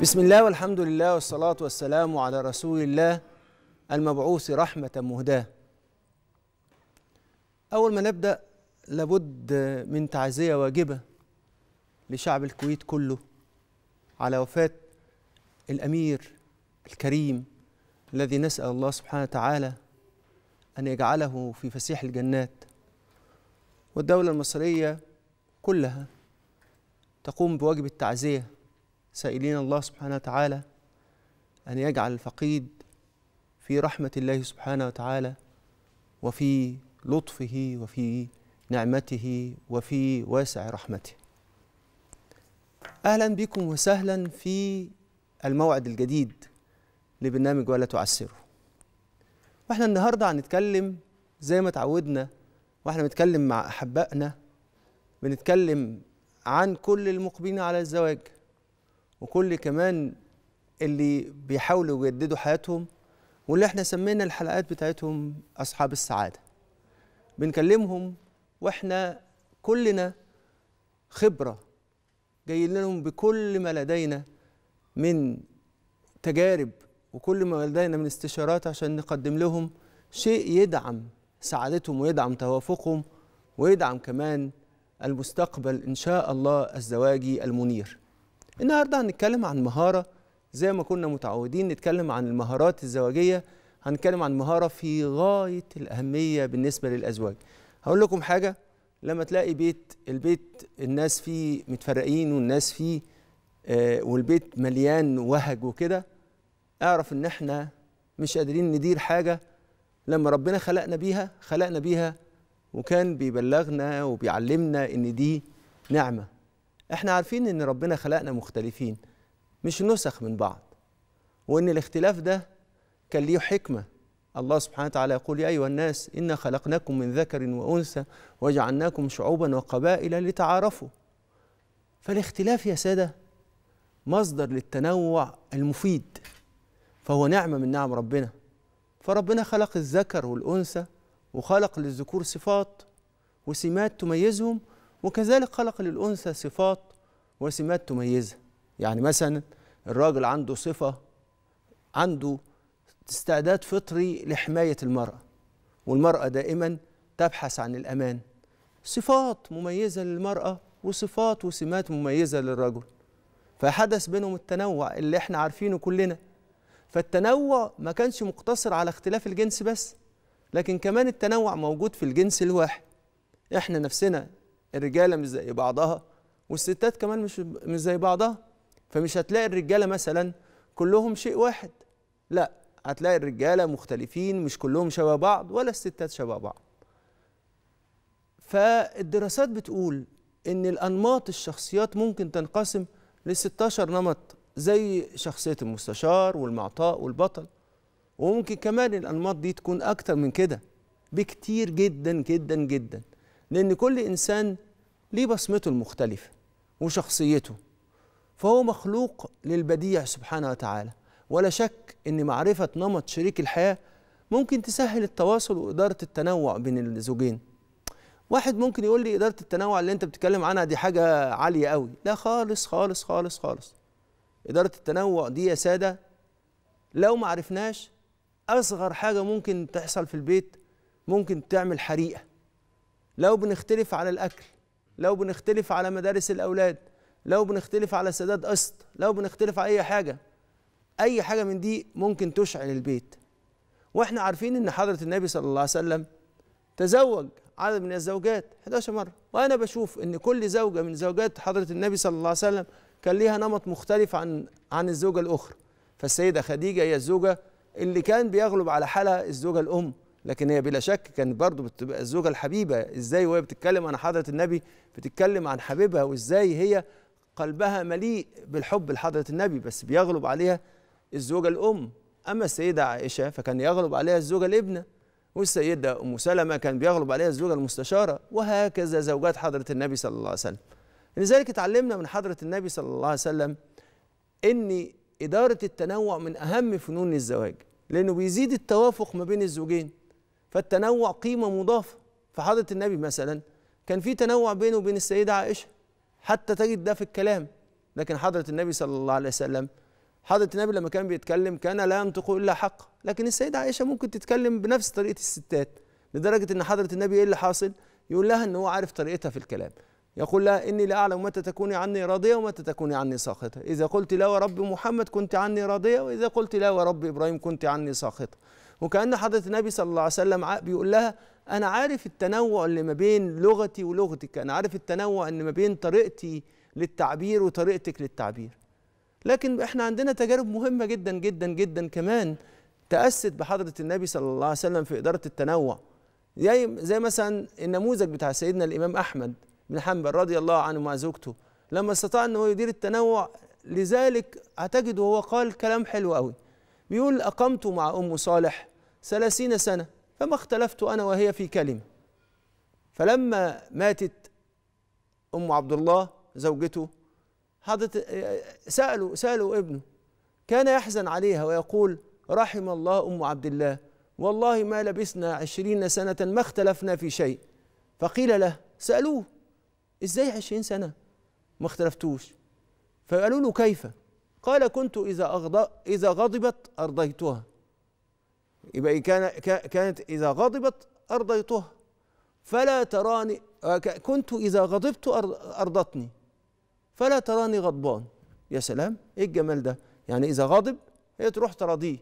بسم الله والحمد لله والصلاة والسلام على رسول الله المبعوث رحمة مهداة أول ما نبدأ لابد من تعزية واجبة لشعب الكويت كله على وفاة الأمير الكريم الذي نسأل الله سبحانه وتعالى أن يجعله في فسيح الجنات والدولة المصرية كلها تقوم بواجب التعزية سائلين الله سبحانه وتعالى أن يجعل الفقيد في رحمة الله سبحانه وتعالى وفي لطفه وفي نعمته وفي واسع رحمته أهلا بكم وسهلا في الموعد الجديد لبرنامج ولا تعسره واحنا النهاردة هنتكلم زي ما تعودنا واحنا بنتكلم مع أحبائنا بنتكلم عن كل المقبلين على الزواج وكل كمان اللي بيحاولوا يجددوا حياتهم واللي احنا سمينا الحلقات بتاعتهم أصحاب السعادة بنكلمهم واحنا كلنا خبرة جايين لهم بكل ما لدينا من تجارب وكل ما لدينا من استشارات عشان نقدم لهم شيء يدعم سعادتهم ويدعم توافقهم ويدعم كمان المستقبل إن شاء الله الزواجي المنير النهارده هنتكلم عن مهاره زي ما كنا متعودين نتكلم عن المهارات الزواجيه هنتكلم عن مهاره في غايه الاهميه بالنسبه للازواج هقول لكم حاجه لما تلاقي بيت البيت الناس فيه متفرقين والناس فيه آه والبيت مليان وهج وكده اعرف ان احنا مش قادرين ندير حاجه لما ربنا خلقنا بيها خلقنا بيها وكان بيبلغنا وبيعلمنا ان دي نعمه احنا عارفين ان ربنا خلقنا مختلفين مش نسخ من بعض وان الاختلاف ده كان ليه حكمه الله سبحانه وتعالى يقول يا ايها الناس انا خلقناكم من ذكر وانثى وجعلناكم شعوبا وقبائل لتعارفوا فالاختلاف يا ساده مصدر للتنوع المفيد فهو نعمه من نعم ربنا فربنا خلق الذكر والانثى وخلق للذكور صفات وسمات تميزهم وكذلك خلق للأنثى صفات وسمات تميزها يعني مثلا الراجل عنده صفة عنده استعداد فطري لحماية المرأة والمرأة دائما تبحث عن الأمان صفات مميزة للمرأة وصفات وسمات مميزة للرجل فحدث بينهم التنوع اللي احنا عارفينه كلنا فالتنوع ما كانش مقتصر على اختلاف الجنس بس لكن كمان التنوع موجود في الجنس الواحد احنا نفسنا الرجاله مش زي بعضها والستات كمان مش مش زي بعضها فمش هتلاقي الرجاله مثلا كلهم شيء واحد لا هتلاقي الرجاله مختلفين مش كلهم شبه بعض ولا الستات شبه بعض فالدراسات بتقول ان الانماط الشخصيات ممكن تنقسم ل 16 نمط زي شخصيه المستشار والمعطاء والبطل وممكن كمان الانماط دي تكون اكتر من كده بكتير جدا جدا جدا لأن كل إنسان ليه بصمته المختلفة وشخصيته فهو مخلوق للبديع سبحانه وتعالى ولا شك أن معرفة نمط شريك الحياة ممكن تسهل التواصل وإدارة التنوع بين الزوجين واحد ممكن يقول لي إدارة التنوع اللي أنت بتتكلم عنها دي حاجة عالية قوي لا خالص خالص خالص خالص إدارة التنوع دي يا سادة لو ما عرفناش أصغر حاجة ممكن تحصل في البيت ممكن تعمل حريقة لو بنختلف على الأكل لو بنختلف على مدارس الأولاد لو بنختلف على سداد قسط لو بنختلف على أي حاجة أي حاجة من دي ممكن تشعل البيت واحنا عارفين ان حضرة النبي صلى الله عليه وسلم تزوج عدد من الزوجات 11 مرة وأنا بشوف ان كل زوجة من زوجات حضرة النبي صلى الله عليه وسلم كان ليها نمط مختلف عن عن الزوجة الأخرى فالسيدة خديجة هي الزوجة اللي كان بيغلب على حالها الزوجة الأم لكن هي بلا شك كانت برضه بتبقى الزوجه الحبيبه ازاي وهي بتتكلم عن حضره النبي بتتكلم عن حبيبها وازاي هي قلبها مليء بالحب لحضره النبي بس بيغلب عليها الزوجه الام اما السيده عائشه فكان يغلب عليها الزوجه الابنه والسيده ام سلمه كان بيغلب عليها الزوجه المستشاره وهكذا زوجات حضره النبي صلى الله عليه وسلم لذلك اتعلمنا من حضره النبي صلى الله عليه وسلم ان اداره التنوع من اهم فنون الزواج لانه بيزيد التوافق ما بين الزوجين فالتنوع قيمة مضافة فحضرة النبي مثلا كان في تنوع بينه وبين السيدة عائشة حتى تجد ده في الكلام لكن حضرة النبي صلى الله عليه وسلم حضرة النبي لما كان بيتكلم كان لا ينطق إلا حق لكن السيدة عائشة ممكن تتكلم بنفس طريقة الستات لدرجة إن حضرة النبي إيه اللي حاصل يقول لها إن هو عارف طريقتها في الكلام يقول لها إني لا أعلم متى تكوني عني راضية ومتى تكوني عني ساخطة إذا قلت لا ورب محمد كنت عني راضية وإذا قلت لا ورب إبراهيم كنت عني ساخطة وكأن حضرة النبي صلى الله عليه وسلم بيقول لها أنا عارف التنوع اللي ما بين لغتي ولغتك أنا عارف التنوع اللي ما بين طريقتي للتعبير وطريقتك للتعبير لكن إحنا عندنا تجارب مهمة جدا جدا جدا كمان تأست بحضرة النبي صلى الله عليه وسلم في إدارة التنوع زي, زي مثلا النموذج بتاع سيدنا الإمام أحمد بن حنبل رضي الله عنه مع زوجته لما استطاع ان هو يدير التنوع لذلك اعتقد وهو قال كلام حلو قوي بيقول أقمت مع أم صالح ثلاثين سنة فما اختلفت أنا وهي في كلمة فلما ماتت أم عبد الله زوجته حضرت سألوا سألوا ابنه كان يحزن عليها ويقول رحم الله أم عبد الله والله ما لبثنا عشرين سنة ما اختلفنا في شيء فقيل له سألوه ازاي عشرين سنة ما اختلفتوش فقالوا له كيف قال كنت إذا, إذا غضبت أرضيتها يبقى إيه كان كانت إذا غضبت أرضيتها فلا تراني آه، كنت إذا غضبت أرضتني فلا تراني غضبان يا سلام إيه الجمال ده يعني إذا غضب هي تروح تراضيه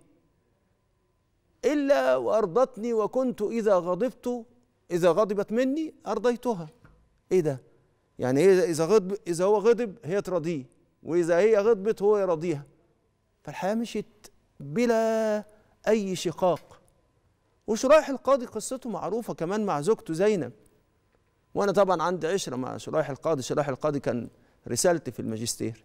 إلا وأرضتني وكنت إذا غضبت إذا غضبت مني أرضيتها إيه ده يعني إيه إذا غضب إذا هو غضب هي تراضيه وإذا هي غضبت هو يراضيها فالحياة مشيت بلا أي شقاق وشرايح القاضي قصته معروفة كمان مع زوجته زينب وأنا طبعا عندي عشرة مع شرايح القاضي شرايح القاضي كان رسالتي في الماجستير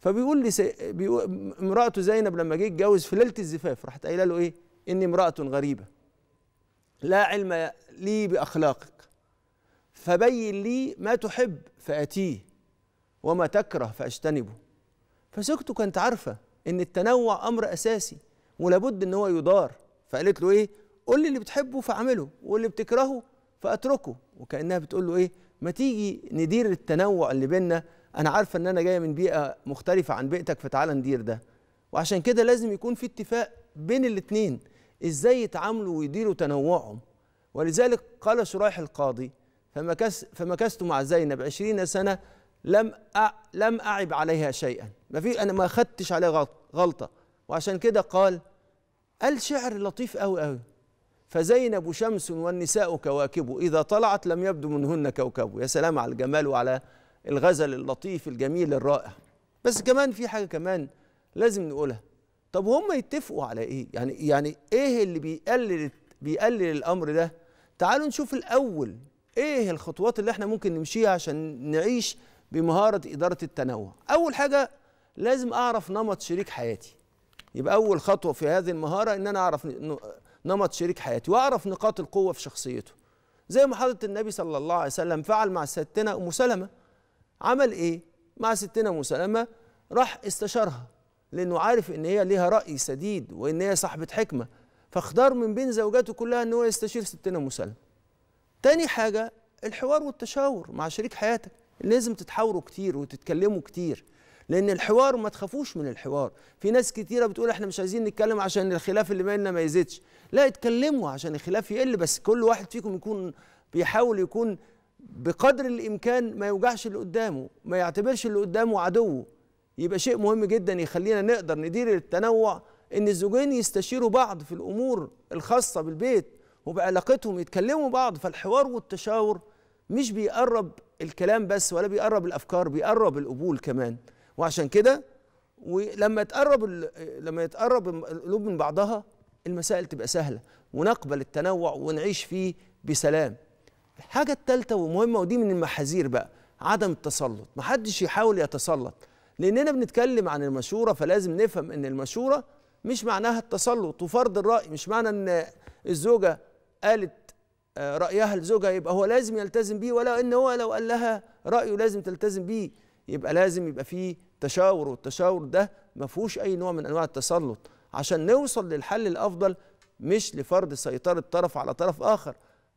فبيقول لي سي... بيقول... امرأته زينب لما جه يتجوز في ليلة الزفاف راحت قايلة له إيه إني امرأة غريبة لا علم لي بأخلاقك فبين لي ما تحب فأتيه وما تكره فأجتنبه فزوجته كانت عارفة إن التنوع أمر أساسي ولابد ان هو يدار فقالت له ايه قول لي اللي بتحبه فاعمله واللي بتكرهه فاتركه وكانها بتقول له ايه ما تيجي ندير التنوع اللي بيننا انا عارفه ان انا جايه من بيئه مختلفه عن بيئتك فتعالى ندير ده وعشان كده لازم يكون في اتفاق بين الاثنين ازاي يتعاملوا ويديروا تنوعهم ولذلك قال شريح القاضي فمكس فمكثت مع زينب 20 سنة لم أع... لم أعب عليها شيئا ما في أنا ما خدتش عليها غلطة وعشان كده قال قال شعر لطيف قوي قوي فزينب شمس والنساء كواكب إذا طلعت لم يبدو منهن كوكب يا سلام على الجمال وعلى الغزل اللطيف الجميل الرائع بس كمان في حاجة كمان لازم نقولها طب هم يتفقوا على ايه يعني يعني ايه اللي بيقلل بيقلل الامر ده تعالوا نشوف الاول ايه الخطوات اللي احنا ممكن نمشيها عشان نعيش بمهاره اداره التنوع اول حاجه لازم اعرف نمط شريك حياتي يبقى أول خطوة في هذه المهارة إن أنا أعرف نمط شريك حياتي وأعرف نقاط القوة في شخصيته زي ما حضرة النبي صلى الله عليه وسلم فعل مع ستنا أم سلمة عمل إيه؟ مع ستنا أم سلمة راح استشارها لأنه عارف إن هي ليها رأي سديد وإن هي صاحبة حكمة فاختار من بين زوجاته كلها إن هو يستشير ستنا أم سلمة تاني حاجة الحوار والتشاور مع شريك حياتك لازم تتحاوروا كتير وتتكلموا كتير لان الحوار ما تخافوش من الحوار في ناس كتيره بتقول احنا مش عايزين نتكلم عشان الخلاف اللي بيننا ما يزيدش لا اتكلموا عشان الخلاف يقل بس كل واحد فيكم يكون بيحاول يكون بقدر الامكان ما يوجعش اللي قدامه ما يعتبرش اللي قدامه عدوه يبقى شيء مهم جدا يخلينا نقدر ندير التنوع ان الزوجين يستشيروا بعض في الامور الخاصه بالبيت وبعلاقتهم يتكلموا بعض فالحوار والتشاور مش بيقرب الكلام بس ولا بيقرب الافكار بيقرب القبول كمان وعشان كده ولما يتقرب لما يتقرب القلوب من بعضها المسائل تبقى سهله ونقبل التنوع ونعيش فيه بسلام الحاجه الثالثه ومهمه ودي من المحاذير بقى عدم التسلط محدش يحاول يتسلط لاننا بنتكلم عن المشوره فلازم نفهم ان المشوره مش معناها التسلط وفرض الراي مش معنى ان الزوجه قالت آه، رايها لزوجها يبقى هو لازم يلتزم بيه ولا ان هو لو قال لها رايه لازم تلتزم بيه يبقى لازم يبقى فيه تشاور والتشاور ده ما فيهوش اي نوع من انواع التسلط عشان نوصل للحل الافضل مش لفرض سيطره طرف على طرف اخر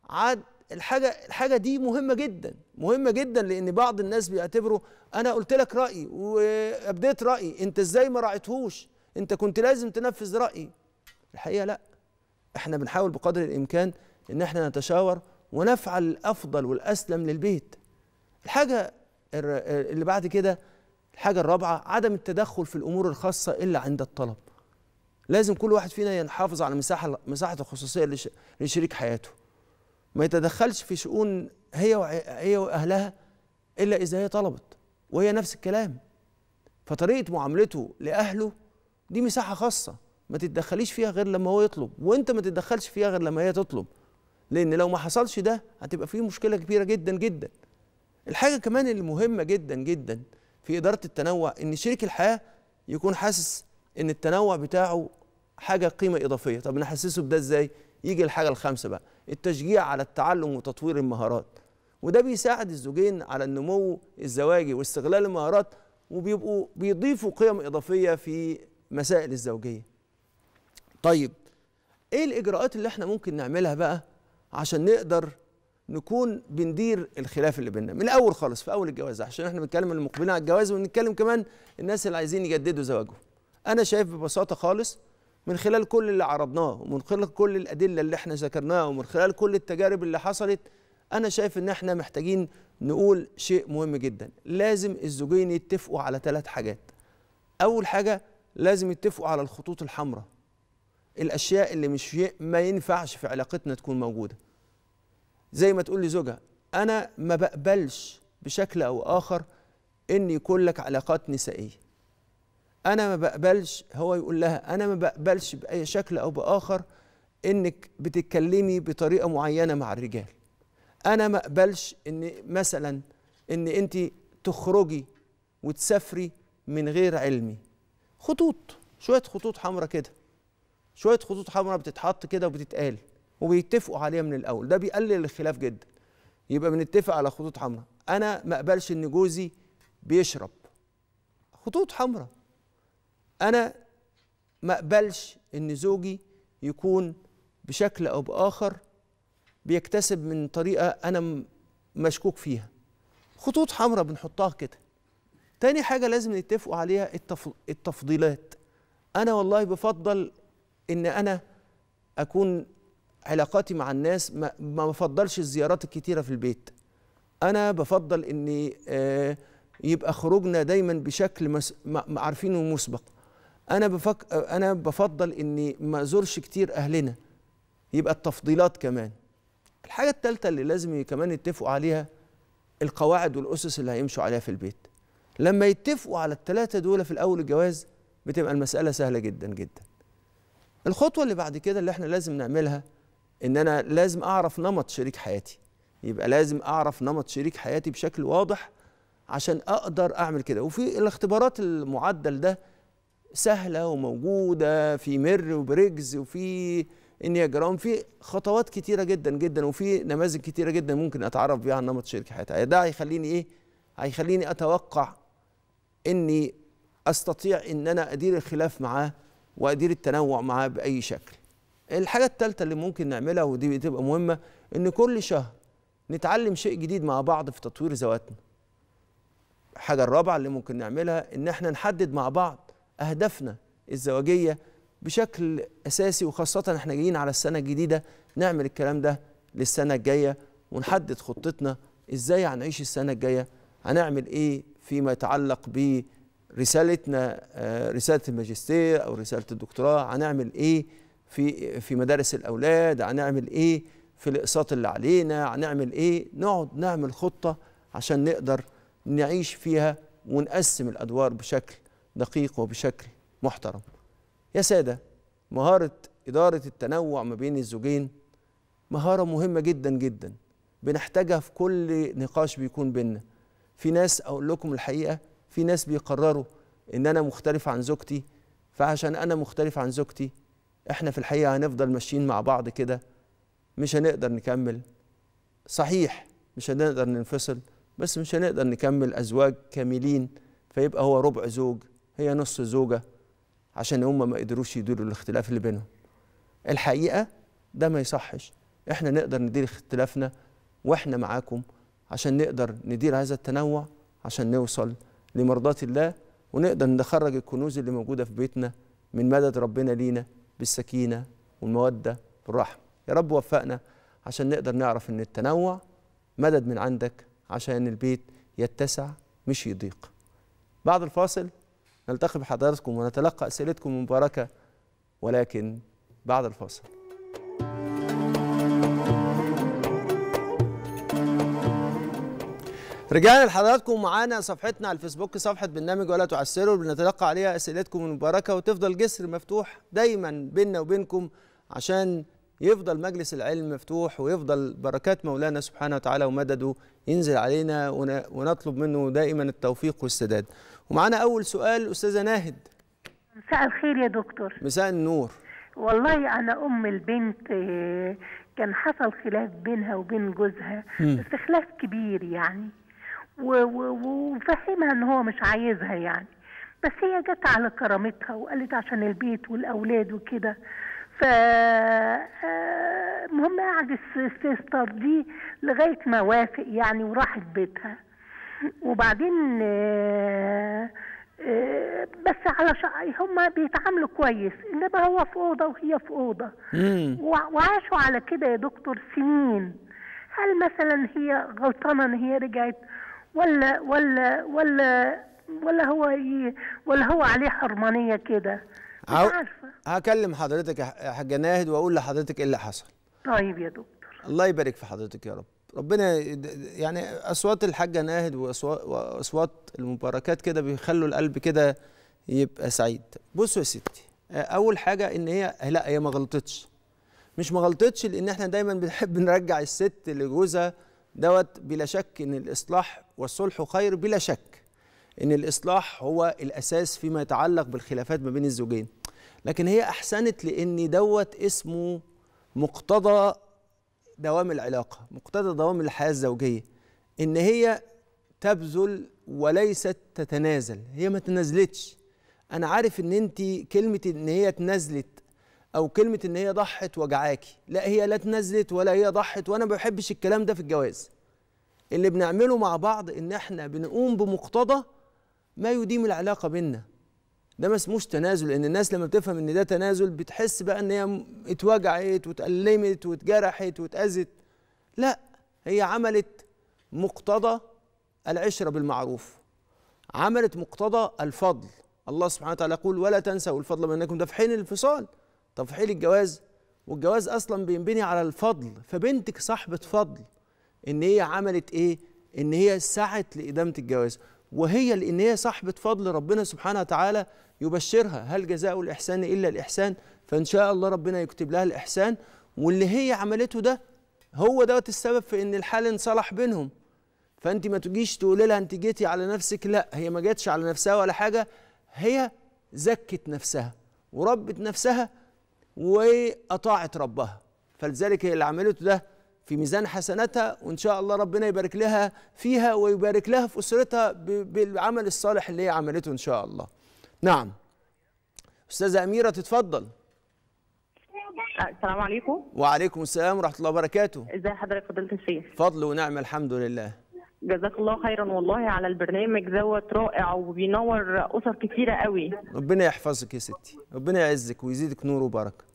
عاد الحاجه الحاجه دي مهمه جدا مهمه جدا لان بعض الناس بيعتبروا انا قلت لك رايي وابديت رايي انت ازاي ما راعيتهوش انت كنت لازم تنفذ رايي الحقيقه لا احنا بنحاول بقدر الامكان ان احنا نتشاور ونفعل الافضل والاسلم للبيت الحاجه اللي بعد كده الحاجة الرابعة عدم التدخل في الأمور الخاصة إلا عند الطلب لازم كل واحد فينا يحافظ على مساحة مساحة الخصوصية لشريك حياته ما يتدخلش في شؤون هي هي وأهلها إلا إذا هي طلبت وهي نفس الكلام فطريقة معاملته لأهله دي مساحة خاصة ما تتدخليش فيها غير لما هو يطلب وانت ما تتدخلش فيها غير لما هي تطلب لان لو ما حصلش ده هتبقى فيه مشكله كبيره جدا جدا الحاجه كمان المهمه جدا جدا في اداره التنوع ان شريك الحياه يكون حاسس ان التنوع بتاعه حاجه قيمه اضافيه طب نحسسه بده ازاي يجي الحاجه الخامسه بقى التشجيع على التعلم وتطوير المهارات وده بيساعد الزوجين على النمو الزواجي واستغلال المهارات وبيبقوا بيضيفوا قيم اضافيه في مسائل الزوجيه طيب ايه الاجراءات اللي احنا ممكن نعملها بقى عشان نقدر نكون بندير الخلاف اللي بيننا من الاول خالص في اول الجواز عشان احنا بنتكلم المقبلين على الجواز وبنتكلم كمان الناس اللي عايزين يجددوا زواجهم انا شايف ببساطه خالص من خلال كل اللي عرضناه ومن خلال كل الادله اللي احنا ذكرناها ومن خلال كل التجارب اللي حصلت انا شايف ان احنا محتاجين نقول شيء مهم جدا لازم الزوجين يتفقوا على ثلاث حاجات اول حاجه لازم يتفقوا على الخطوط الحمراء الاشياء اللي مش ما ينفعش في علاقتنا تكون موجوده زي ما تقول لزوجها انا ما بقبلش بشكل او اخر ان يكون لك علاقات نسائيه انا ما بقبلش هو يقول لها انا ما بقبلش باي شكل او باخر انك بتتكلمي بطريقه معينه مع الرجال انا ما اقبلش ان مثلا ان انت تخرجي وتسافري من غير علمي خطوط شويه خطوط حمراء كده شويه خطوط حمراء بتتحط كده وبتتقال وبيتفقوا عليها من الاول ده بيقلل الخلاف جدا يبقى بنتفق على خطوط حمراء انا ما اقبلش ان جوزي بيشرب خطوط حمراء انا ما اقبلش ان زوجي يكون بشكل او باخر بيكتسب من طريقه انا مشكوك فيها خطوط حمراء بنحطها كده تاني حاجه لازم نتفقوا عليها التفضيلات انا والله بفضل ان انا اكون علاقاتي مع الناس ما, بفضلش الزيارات الكتيرة في البيت أنا بفضل إن آه، يبقى خروجنا دايما بشكل عارفينه مسبق أنا بفك أنا بفضل إني ما أزورش كتير أهلنا يبقى التفضيلات كمان الحاجة التالتة اللي لازم كمان يتفقوا عليها القواعد والأسس اللي هيمشوا عليها في البيت لما يتفقوا على الثلاثة دول في الأول الجواز بتبقى المسألة سهلة جدا جدا الخطوة اللي بعد كده اللي احنا لازم نعملها ان انا لازم اعرف نمط شريك حياتي يبقى لازم اعرف نمط شريك حياتي بشكل واضح عشان اقدر اعمل كده وفي الاختبارات المعدل ده سهله وموجوده في مر وبريجز وفي انياجرام في خطوات كتيره جدا جدا وفي نماذج كتيره جدا ممكن اتعرف بيها عن نمط شريك حياتي ده هيخليني ايه هيخليني اتوقع اني استطيع ان انا ادير الخلاف معاه وادير التنوع معاه باي شكل الحاجه التالتة اللي ممكن نعملها ودي بتبقى مهمه ان كل شهر نتعلم شيء جديد مع بعض في تطوير ذواتنا الحاجه الرابعه اللي ممكن نعملها ان احنا نحدد مع بعض اهدافنا الزواجيه بشكل اساسي وخاصه احنا جايين على السنه الجديده نعمل الكلام ده للسنه الجايه ونحدد خطتنا ازاي هنعيش السنه الجايه هنعمل ايه فيما يتعلق برسالتنا آه، رساله الماجستير او رساله الدكتوراه هنعمل ايه في في مدارس الاولاد هنعمل ايه في الاقساط اللي علينا هنعمل ايه نقعد نعمل خطه عشان نقدر نعيش فيها ونقسم الادوار بشكل دقيق وبشكل محترم يا ساده مهاره اداره التنوع ما بين الزوجين مهاره مهمه جدا جدا بنحتاجها في كل نقاش بيكون بينا في ناس اقول لكم الحقيقه في ناس بيقرروا ان انا مختلف عن زوجتي فعشان انا مختلف عن زوجتي احنا في الحقيقه هنفضل ماشيين مع بعض كده مش هنقدر نكمل صحيح مش هنقدر ننفصل بس مش هنقدر نكمل ازواج كاملين فيبقى هو ربع زوج هي نص زوجه عشان هم ما قدروش يديروا الاختلاف اللي بينهم الحقيقه ده ما يصحش احنا نقدر ندير اختلافنا واحنا معاكم عشان نقدر ندير هذا التنوع عشان نوصل لمرضات الله ونقدر نخرج الكنوز اللي موجوده في بيتنا من مدد ربنا لينا بالسكينه والموده والرحمه يا رب وفقنا عشان نقدر نعرف ان التنوع مدد من عندك عشان البيت يتسع مش يضيق بعد الفاصل نلتقي بحضراتكم ونتلقى اسئلتكم المباركه ولكن بعد الفاصل رجعنا لحضراتكم معانا صفحتنا على الفيسبوك صفحه برنامج ولا تعسروا بنتلقى عليها اسئلتكم المباركه وتفضل جسر مفتوح دايما بيننا وبينكم عشان يفضل مجلس العلم مفتوح ويفضل بركات مولانا سبحانه وتعالى ومدده ينزل علينا ونطلب منه دائما التوفيق والسداد ومعانا اول سؤال استاذه ناهد مساء الخير يا دكتور مساء النور والله انا ام البنت آه، كان حصل خلاف بينها وبين جوزها بس خلاف كبير يعني وفهمها ان هو مش عايزها يعني بس هي جت على كرامتها وقالت عشان البيت والاولاد وكده ف آه، المهم قعدت السيستر دي لغايه ما وافق يعني وراحت بيتها وبعدين آه، آه، بس على هم بيتعاملوا كويس انما هو في اوضه وهي في اوضه وعاشوا على كده يا دكتور سنين هل مثلا هي غلطانه ان هي رجعت ولا ولا ولا ولا هو ولا هو عليه حرمانيه كده مش عارفه هكلم حضرتك يا حاجه ناهد واقول لحضرتك ايه اللي حصل طيب يا دكتور الله يبارك في حضرتك يا رب ربنا يعني اصوات الحاجه ناهد واصوات المباركات كده بيخلوا القلب كده يبقى سعيد بصوا يا ستي اول حاجه ان هي لا هي ما غلطتش مش ما غلطتش لان احنا دايما بنحب نرجع الست لجوزها دوت بلا شك ان الاصلاح والصلح خير بلا شك ان الاصلاح هو الاساس فيما يتعلق بالخلافات ما بين الزوجين لكن هي احسنت لان دوت اسمه مقتضى دوام العلاقه مقتضى دوام الحياه الزوجيه ان هي تبذل وليست تتنازل هي ما تنازلتش انا عارف ان انت كلمه ان هي تنازلت او كلمه ان هي ضحت وجعاكي لا هي لا تنزلت ولا هي ضحت وانا ما بحبش الكلام ده في الجواز اللي بنعمله مع بعض ان احنا بنقوم بمقتضى ما يديم العلاقه بينا ده ما اسموش تنازل لان الناس لما بتفهم ان ده تنازل بتحس بقى ان هي اتوجعت واتألمت واتجرحت واتأذت لا هي عملت مقتضى العشره بالمعروف عملت مقتضى الفضل الله سبحانه وتعالى يقول ولا تنسوا الفضل بينكم ده في حين الانفصال طب في حين الجواز والجواز اصلا بينبني على الفضل فبنتك صاحبه فضل ان هي عملت ايه ان هي سعت لادامه الجواز وهي لان هي صاحبه فضل ربنا سبحانه وتعالى يبشرها هل جزاء الاحسان الا الاحسان فان شاء الله ربنا يكتب لها الاحسان واللي هي عملته ده هو دوت السبب في ان الحال انصلح بينهم فانت ما تجيش تقولي لها انت جيتي على نفسك لا هي ما جاتش على نفسها ولا حاجه هي زكت نفسها وربت نفسها واطاعت ربها فلذلك هي اللي عملته ده في ميزان حسناتها وان شاء الله ربنا يبارك لها فيها ويبارك لها في اسرتها بالعمل الصالح اللي هي عملته ان شاء الله. نعم. استاذه اميره تتفضل. السلام عليكم. وعليكم السلام ورحمه الله وبركاته. ازي حضرتك فضيله الشيخ؟ فضل ونعم الحمد لله. جزاك الله خيرا والله على البرنامج دوت رائع وبينور اسر كثيره قوي ربنا يحفظك يا ستي ربنا يعزك ويزيدك نور وبركه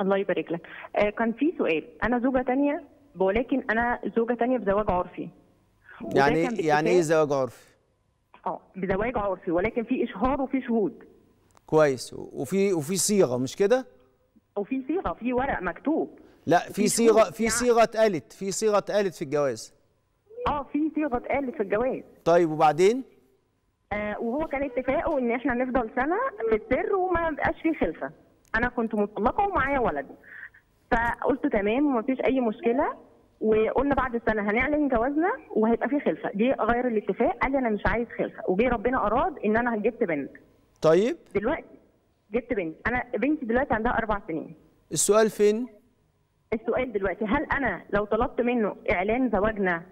الله يبارك لك آه كان في سؤال انا زوجه تانية ولكن انا زوجه تانية بزواج عرفي يعني يعني ايه زواج عرفي اه بزواج عرفي ولكن في اشهار وفي شهود كويس وفي وفي صيغه مش كده وفي صيغه في ورق مكتوب لا في صيغه في يعني صيغه اتقالت في صيغه اتقالت في الجواز اه في الصيغه اتقالت في الجواز طيب وبعدين آه وهو كان اتفاقه ان احنا نفضل سنه في السر وما بقاش في خلفه انا كنت مطلقه ومعايا ولد فقلت تمام وما فيش اي مشكله وقلنا بعد السنه هنعلن جوازنا وهيبقى في خلفه جه غير الاتفاق قال لي انا مش عايز خلفه وجه ربنا اراد ان انا جبت بنت طيب دلوقتي جبت بنت انا بنتي دلوقتي عندها اربع سنين السؤال فين السؤال دلوقتي هل انا لو طلبت منه اعلان زواجنا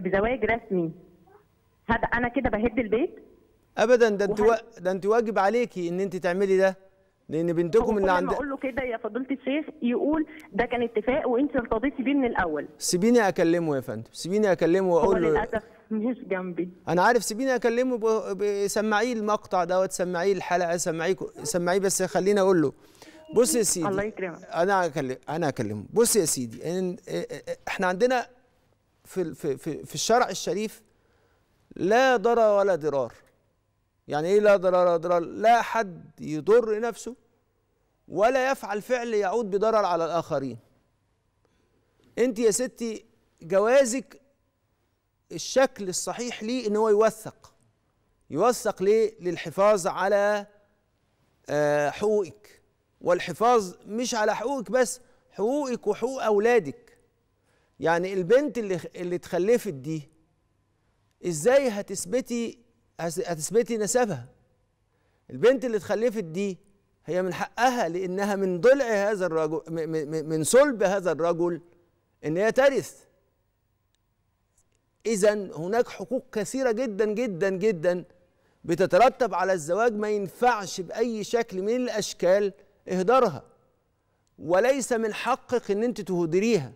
بزواج رسمي هذا انا كده بهد البيت ابدا ده انت و... ده انت واجب عليكي ان انت تعملي ده لان بنتكم اللي عندها اقول له كده يا فضيله الشيخ يقول ده كان اتفاق وانت ارتضيتي بيه من الاول سيبيني اكلمه يا فندم سيبيني اكلمه واقول له للاسف مش جنبي انا عارف سيبيني اكلمه ب... بسمعيه سمعيه المقطع دوت سمعيه الحلقه سمعيه سمعيه بس خليني اقول له بص يا سيدي الله يكرمك انا هكلم انا هكلمه بص يا سيدي إن... احنا عندنا في في في, في الشرع الشريف لا ضرر ولا ضرار يعني ايه لا ضرر ولا ضرار لا حد يضر نفسه ولا يفعل فعل يعود بضرر على الاخرين انت يا ستي جوازك الشكل الصحيح ليه ان هو يوثق يوثق ليه للحفاظ على آه، حقوقك والحفاظ مش على حقوقك بس حقوقك وحقوق اولادك يعني البنت اللي اللي اتخلفت دي ازاي هتثبتي هتثبتي نسبها البنت اللي اتخلفت دي هي من حقها لانها من ضلع هذا الرجل من صلب هذا الرجل ان هي ترث اذا هناك حقوق كثيره جدا جدا جدا بتترتب على الزواج ما ينفعش باي شكل من الاشكال اهدارها وليس من حقك ان انت تهدريها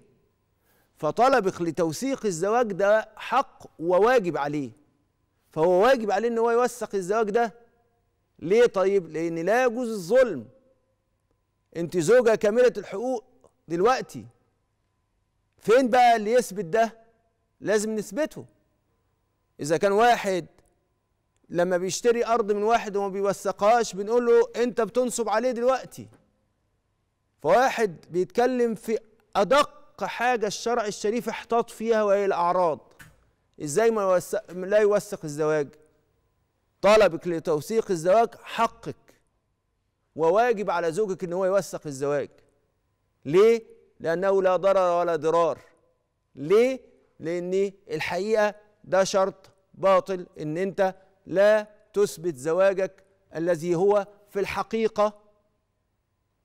فطلبك لتوثيق الزواج ده حق وواجب عليه فهو واجب عليه ان هو يوثق الزواج ده ليه طيب لان لا يجوز الظلم انت زوجه كامله الحقوق دلوقتي فين بقى اللي يثبت ده لازم نثبته اذا كان واحد لما بيشتري ارض من واحد وما بيوثقهاش بنقول له انت بتنصب عليه دلوقتي فواحد بيتكلم في ادق حاجة الشرع الشريف احتاط فيها وهي الأعراض إزاي ما لا يوثق الزواج طلبك لتوثيق الزواج حقك وواجب على زوجك ان هو يوثق الزواج ليه لانه لا ضرر ولا ضرار ليه لان الحقيقه ده شرط باطل ان انت لا تثبت زواجك الذي هو في الحقيقه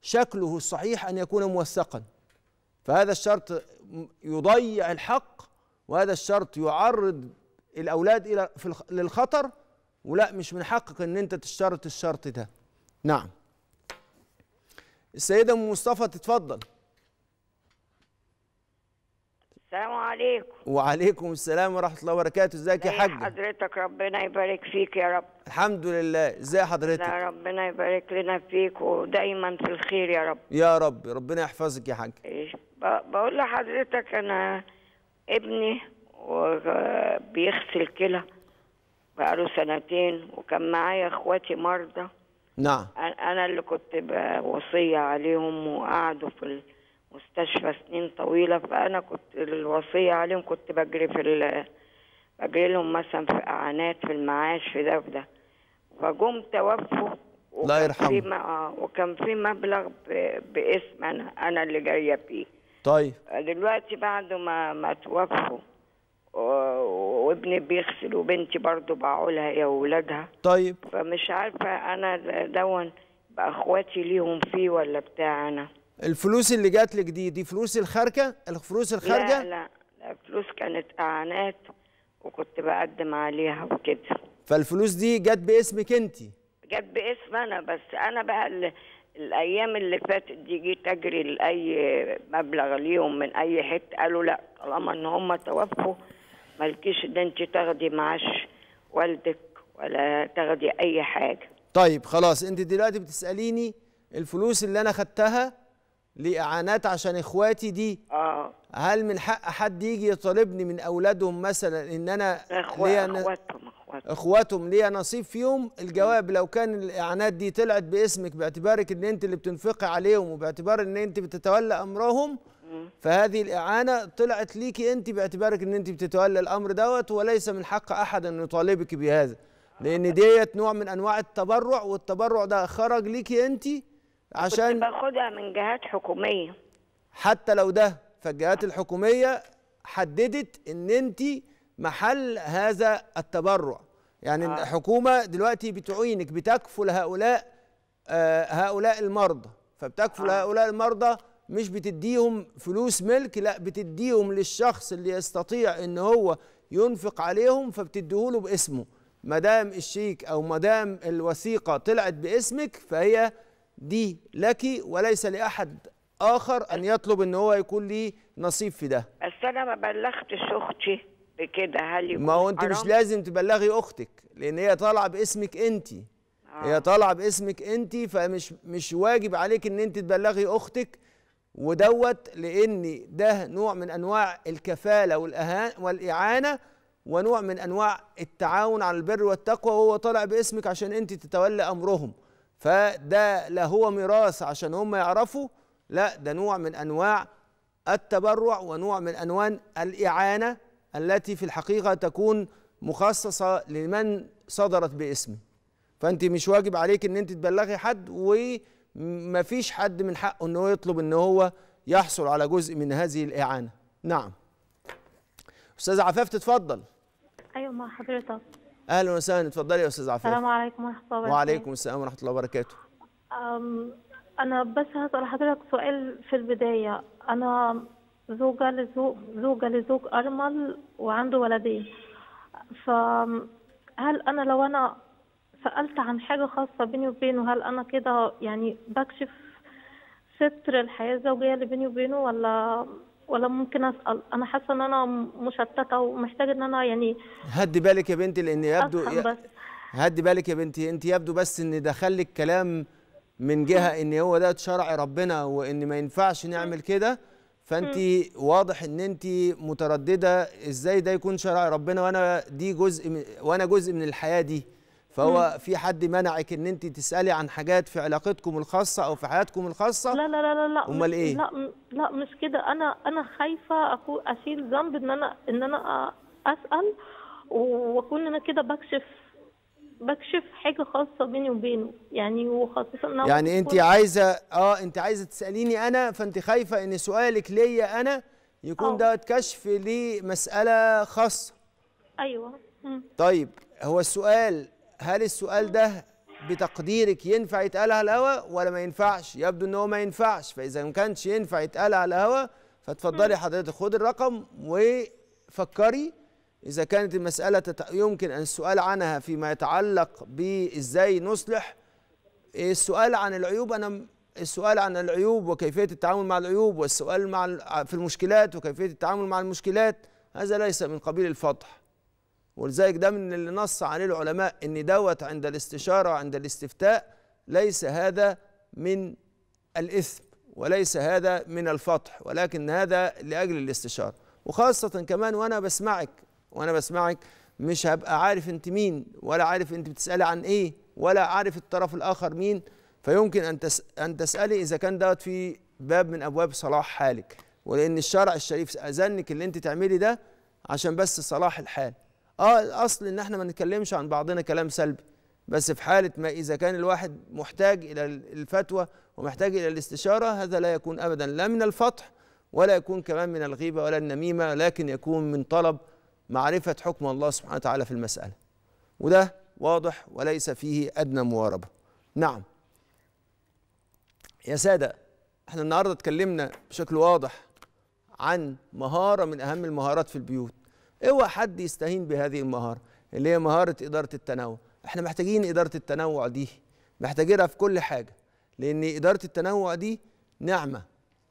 شكله الصحيح ان يكون موثقا فهذا الشرط يضيع الحق وهذا الشرط يعرض الاولاد الى في للخطر ولا مش من حقك ان انت تشترط الشرط ده نعم السيده مصطفى تتفضل السلام عليكم وعليكم السلام ورحمه الله وبركاته ازيك يا حاج حضرتك ربنا يبارك فيك يا رب الحمد لله ازي حضرتك ربنا يبارك لنا فيك ودايما في الخير يا رب يا رب ربنا يحفظك يا حاج بقول لحضرتك انا ابني بيغسل كلى بقاله سنتين وكان معايا اخواتي مرضى نعم انا اللي كنت وصيه عليهم وقعدوا في مستشفى سنين طويلة فأنا كنت الوصية عليهم كنت بجري في بجري لهم مثلا في إعانات في المعاش في ده في ده فجم توفوا لا يرحمه اه وكان في مبلغ باسم أنا أنا اللي جاية بيه طيب دلوقتي بعد ما ما توفوا وابني بيغسل وبنتي برضو بعولها هي واولادها طيب فمش عارفة أنا دون بأخواتي ليهم فيه ولا بتاع أنا الفلوس اللي جات لك دي دي فلوس الخارجه الفلوس الخارجه لا لا الفلوس كانت اعانات وكنت بقدم عليها وكده فالفلوس دي جت باسمك انت جت باسم انا بس انا بقى اللي الايام اللي فاتت دي جيت اجري لاي مبلغ ليهم من اي حته قالوا لا طالما ان هم توفوا مالكيش ان انت تاخدي معاش والدك ولا تاخدي اي حاجه طيب خلاص انت دلوقتي بتساليني الفلوس اللي انا خدتها لإعانات عشان إخواتي دي آه. هل من حق حد يجي يطالبني من أولادهم مثلا إن أنا أخوة ليا أخواتهم اخواتهم ليا نصيب فيهم الجواب لو كان الاعانات دي طلعت باسمك باعتبارك ان انت اللي بتنفقي عليهم وباعتبار ان انت بتتولى امرهم فهذه الاعانه طلعت ليكي انت باعتبارك ان انت بتتولى الامر دوت وليس من حق احد ان يطالبك بهذا لان ديت نوع من انواع التبرع والتبرع ده خرج ليكي انت عشان باخدها من جهات حكوميه حتى لو ده فالجهات الحكوميه حددت ان انت محل هذا التبرع يعني آه. الحكومه دلوقتي بتعينك بتكفل هؤلاء آه هؤلاء المرضى فبتكفل آه. هؤلاء المرضى مش بتديهم فلوس ملك لا بتديهم للشخص اللي يستطيع ان هو ينفق عليهم فبتديهوله باسمه ما دام الشيك او ما دام الوثيقه طلعت باسمك فهي دي لك وليس لأحد آخر أن يطلب أن هو يكون ليه نصيب في ده بس أنا ما بلغتش أختي بكده هل يكون ما هو أنت مش لازم تبلغي أختك لأن هي طالعة باسمك أنت آه. هي طالعة باسمك أنت فمش مش واجب عليك أن أنت تبلغي أختك ودوت لأن ده نوع من أنواع الكفالة والأهان والإعانة ونوع من انواع التعاون على البر والتقوى وهو طالع باسمك عشان انت تتولى امرهم فده لا هو ميراث عشان هم يعرفوا لا ده نوع من انواع التبرع ونوع من انواع الاعانه التي في الحقيقه تكون مخصصه لمن صدرت باسمه فانت مش واجب عليك ان انت تبلغي حد ومفيش حد من حقه ان هو يطلب ان هو يحصل على جزء من هذه الاعانه نعم استاذ عفاف تتفضل ايوه مع حضرتك اهلا وسهلا اتفضلي يا استاذ عفاف السلام عليكم ورحمه الله وبركاته وعليكم السلام ورحمه الله وبركاته انا بس هسال حضرتك سؤال في البدايه انا زوجه لزوج زوجه لزوج ارمل وعنده ولدين فهل انا لو انا سالت عن حاجه خاصه بيني وبينه هل انا كده يعني بكشف ستر الحياه الزوجيه اللي بيني وبينه ولا ولا ممكن اسال انا حاسه ان انا مشتته ومحتاجه ان انا يعني هدي بالك يا بنتي لان يبدو هدي بالك يا بنتي انت يبدو بس ان دخلك كلام من جهه ان هو ده شرع ربنا وان ما ينفعش نعمل كده فانت واضح ان انت متردده ازاي ده يكون شرع ربنا وانا دي جزء وانا جزء من الحياه دي فهو مم. في حد منعك ان انت تسالي عن حاجات في علاقتكم الخاصه او في حياتكم الخاصه لا لا لا لا لا امال ايه لا لا مش كده انا انا خايفه اكون اشيل ذنب ان انا ان انا اسال واكون انا كده بكشف بكشف حاجه خاصه بيني وبينه يعني وخاصه يعني انت عايزه اه انت عايزه تساليني انا فانت خايفه ان سؤالك ليا انا يكون ده آه. كشف لمساله خاصه ايوه مم. طيب هو السؤال هل السؤال ده بتقديرك ينفع يتقال على الهوا ولا ما ينفعش يبدو ان هو ما ينفعش فاذا ما كانش ينفع يتقال على الهوا فاتفضلي حضرتك خد الرقم وفكري اذا كانت المساله يمكن ان السؤال عنها فيما يتعلق بازاي نصلح السؤال عن العيوب انا السؤال عن العيوب وكيفيه التعامل مع العيوب والسؤال مع في المشكلات وكيفيه التعامل مع المشكلات هذا ليس من قبيل الفضح ولذلك ده من اللي نص عليه العلماء ان دوت عند الاستشاره وعند الاستفتاء ليس هذا من الاثم وليس هذا من الفطح ولكن هذا لاجل الاستشاره وخاصه كمان وانا بسمعك وانا بسمعك مش هبقى عارف انت مين ولا عارف انت بتسالي عن ايه ولا عارف الطرف الاخر مين فيمكن ان ان تسالي اذا كان دوت في باب من ابواب صلاح حالك ولان الشرع الشريف اذنك اللي انت تعملي ده عشان بس صلاح الحال اه الاصل ان احنا ما نتكلمش عن بعضنا كلام سلبي بس في حاله ما اذا كان الواحد محتاج الى الفتوى ومحتاج الى الاستشاره هذا لا يكون ابدا لا من الفطح ولا يكون كمان من الغيبه ولا النميمه لكن يكون من طلب معرفه حكم الله سبحانه وتعالى في المساله وده واضح وليس فيه ادنى مواربه نعم يا ساده احنا النهارده اتكلمنا بشكل واضح عن مهاره من اهم المهارات في البيوت اوعى حد يستهين بهذه المهاره اللي هي مهاره اداره التنوع احنا محتاجين اداره التنوع دي محتاجينها في كل حاجه لان اداره التنوع دي نعمه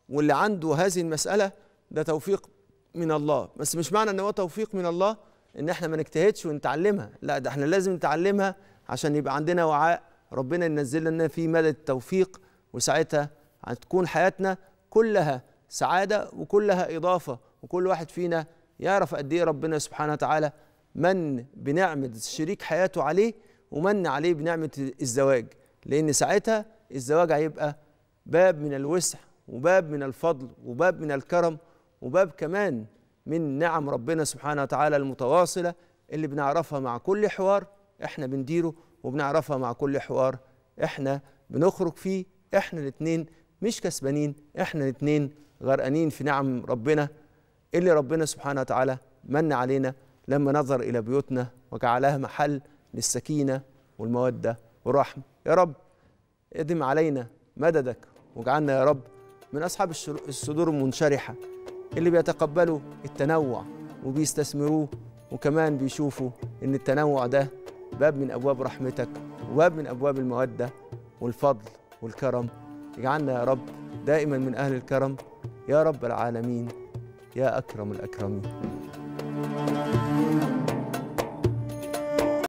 واللي عنده هذه المساله ده توفيق من الله بس مش معنى ان هو توفيق من الله ان احنا ما نجتهدش ونتعلمها لا ده احنا لازم نتعلمها عشان يبقى عندنا وعاء ربنا ينزل لنا فيه مدى التوفيق وساعتها هتكون حياتنا كلها سعاده وكلها اضافه وكل واحد فينا يعرف قد ايه ربنا سبحانه وتعالى من بنعمه شريك حياته عليه ومن عليه بنعمه الزواج لان ساعتها الزواج هيبقى باب من الوسع وباب من الفضل وباب من الكرم وباب كمان من نعم ربنا سبحانه وتعالى المتواصله اللي بنعرفها مع كل حوار احنا بنديره وبنعرفها مع كل حوار احنا بنخرج فيه احنا الاثنين مش كسبانين احنا الاثنين غرقانين في نعم ربنا اللي ربنا سبحانه وتعالى من علينا لما نظر إلى بيوتنا وجعلها محل للسكينة والمودة والرحمة يا رب ادم علينا مددك واجعلنا يا رب من أصحاب الصدور المنشرحة اللي بيتقبلوا التنوع وبيستثمروه وكمان بيشوفوا إن التنوع ده باب من أبواب رحمتك وباب من أبواب المودة والفضل والكرم اجعلنا يا رب دائما من أهل الكرم يا رب العالمين يا أكرم الأكرمين